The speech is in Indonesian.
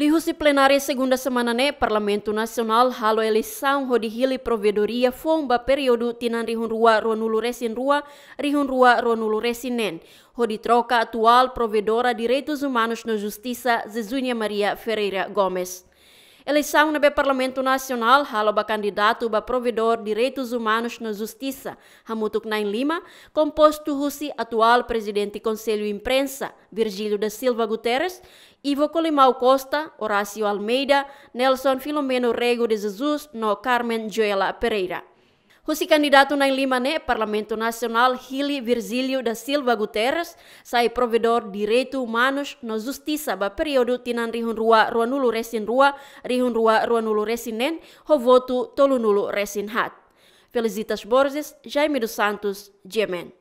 Lihusi plenari segunda semana ne Parlamento Nacional halo elisang ho dihili provedoria fomba periodu tinan rihun rua ronulu resin rua rihun rua ronulu resinen ho troka atual provedora direitos humanos na justiça Zezunia Maria Ferreira Gomes. Eleição no Parlamento Nacional, haloba candidato ba provedor direitos humanos na justiça, Hamutuk Nain Lima, composto Rusi atual presidente do Conselho Imprensa, Virgílio da Silva Guterres, Ivo Colimau Costa, Horácio Almeida, Nelson Filomeno Rego de Jesus, no Carmen Joela Pereira. Husi kandidato na ne Parlamento nasional Hili Virzilio da Silva Guterres, sai provedor reto manus no justisa ba periodu tinan rua ruanulo resin rua, ruanulu resin resinen, ho voto nulu resin hat. Felicitas Borges, Jaime dos Santos, Jemen.